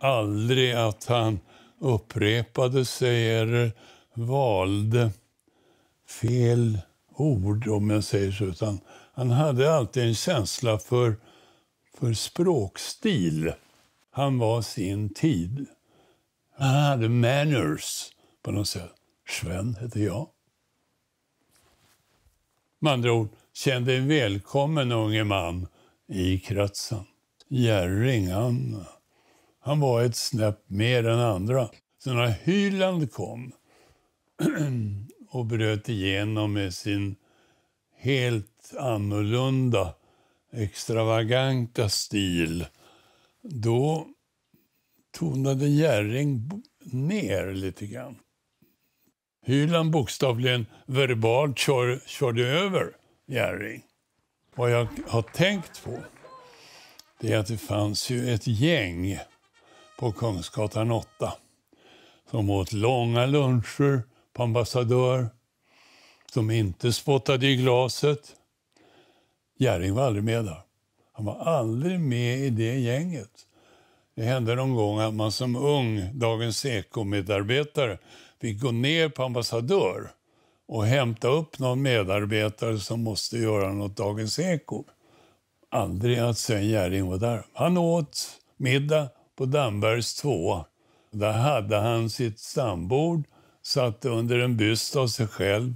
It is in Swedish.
aldrig att han upprepade sig eller valde fel ord, om jag säger så. Utan han hade alltid en känsla för, för språkstil. Han var sin tid. Han hade manners på något sätt. Sven heter jag. Med andra ord, kände en välkommen unge man i kretsen. Jerring, han han var ett snäpp mer än andra. Så när Hyland kom och bröt igenom med sin helt annorlunda, extravaganta stil då tonade Jerring ner lite grann. Hyland bokstavligen verbalt kör, körde över Jerring. Vad jag har tänkt på det är att det fanns ju ett gäng på Kungsgatan 8 som åt långa luncher på Ambassadör, som inte spottade i glaset. Jerring var aldrig med där. Han var aldrig med i det gänget. Det hände någon gång att man som ung Dagens Eko-medarbetare fick gå ner på Ambassadör och hämta upp någon medarbetare som måste göra något Dagens Eko. Aldrig att Sven Jerring var där. Han åt middag på Dambergs 2. Där hade han sitt stambord, satt under en byst av sig själv